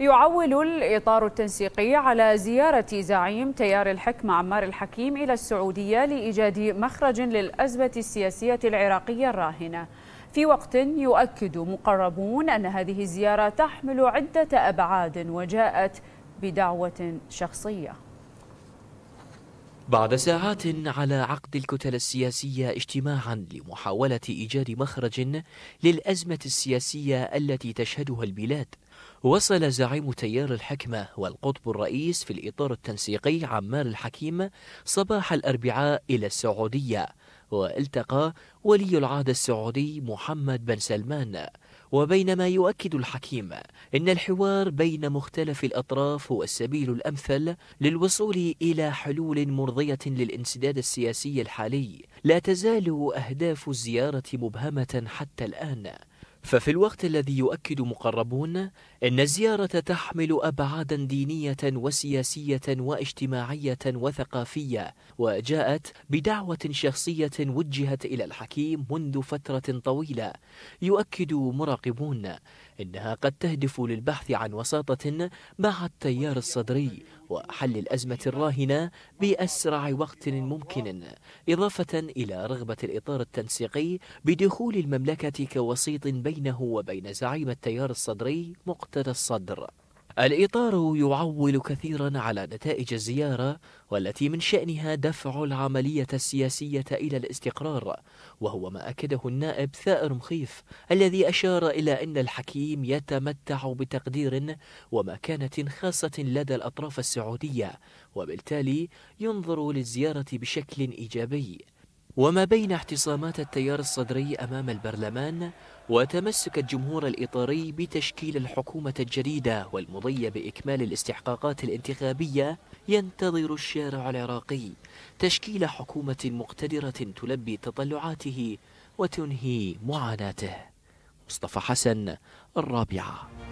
يعول الإطار التنسيقي على زيارة زعيم تيار الحكم عمار الحكيم إلى السعودية لإيجاد مخرج للأزمة السياسية العراقية الراهنة في وقت يؤكد مقربون أن هذه الزيارة تحمل عدة أبعاد وجاءت بدعوة شخصية بعد ساعات على عقد الكتل السياسية اجتماعا لمحاولة إيجاد مخرج للأزمة السياسية التي تشهدها البلاد وصل زعيم تيار الحكمة والقطب الرئيس في الإطار التنسيقي عمار الحكيم صباح الأربعاء إلى السعودية والتقى ولي العهد السعودي محمد بن سلمان وبينما يؤكد الحكيم ان الحوار بين مختلف الاطراف هو السبيل الامثل للوصول الى حلول مرضيه للانسداد السياسي الحالي لا تزال اهداف الزياره مبهمه حتى الان ففي الوقت الذي يؤكد مقربون ان الزياره تحمل ابعادا دينيه وسياسيه واجتماعيه وثقافيه وجاءت بدعوه شخصيه وجهت الى الحكيم منذ فتره طويله يؤكد مراقبون إنها قد تهدف للبحث عن وساطة مع التيار الصدري وحل الأزمة الراهنة بأسرع وقت ممكن إضافة إلى رغبة الإطار التنسيقي بدخول المملكة كوسيط بينه وبين زعيم التيار الصدري مقتدى الصدر الإطار يعول كثيرا على نتائج الزيارة والتي من شأنها دفع العملية السياسية إلى الاستقرار وهو ما أكده النائب ثائر مخيف الذي أشار إلى أن الحكيم يتمتع بتقدير ومكانة خاصة لدى الأطراف السعودية وبالتالي ينظر للزيارة بشكل إيجابي وما بين اعتصامات التيار الصدري أمام البرلمان وتمسك الجمهور الإطاري بتشكيل الحكومة الجديدة والمضي بإكمال الاستحقاقات الانتخابية ينتظر الشارع العراقي تشكيل حكومة مقتدرة تلبي تطلعاته وتنهي معاناته مصطفى حسن الرابعه